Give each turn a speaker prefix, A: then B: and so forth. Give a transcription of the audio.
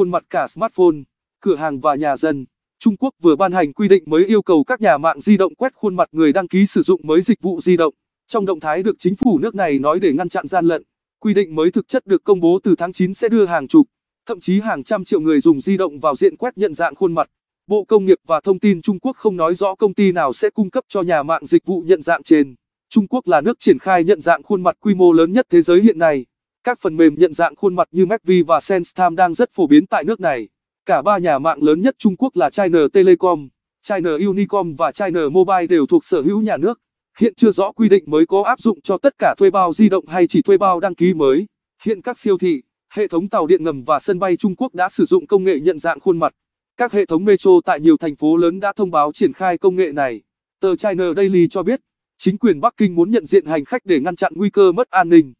A: khuôn mặt cả smartphone, cửa hàng và nhà dân. Trung Quốc vừa ban hành quy định mới yêu cầu các nhà mạng di động quét khuôn mặt người đăng ký sử dụng mới dịch vụ di động. Trong động thái được chính phủ nước này nói để ngăn chặn gian lận, quy định mới thực chất được công bố từ tháng 9 sẽ đưa hàng chục, thậm chí hàng trăm triệu người dùng di động vào diện quét nhận dạng khuôn mặt. Bộ Công nghiệp và Thông tin Trung Quốc không nói rõ công ty nào sẽ cung cấp cho nhà mạng dịch vụ nhận dạng trên. Trung Quốc là nước triển khai nhận dạng khuôn mặt quy mô lớn nhất thế giới hiện nay. Các phần mềm nhận dạng khuôn mặt như MacV và SenseTime đang rất phổ biến tại nước này. Cả ba nhà mạng lớn nhất Trung Quốc là China Telecom, China Unicom và China Mobile đều thuộc sở hữu nhà nước. Hiện chưa rõ quy định mới có áp dụng cho tất cả thuê bao di động hay chỉ thuê bao đăng ký mới. Hiện các siêu thị, hệ thống tàu điện ngầm và sân bay Trung Quốc đã sử dụng công nghệ nhận dạng khuôn mặt. Các hệ thống metro tại nhiều thành phố lớn đã thông báo triển khai công nghệ này. Tờ China Daily cho biết, chính quyền Bắc Kinh muốn nhận diện hành khách để ngăn chặn nguy cơ mất an ninh.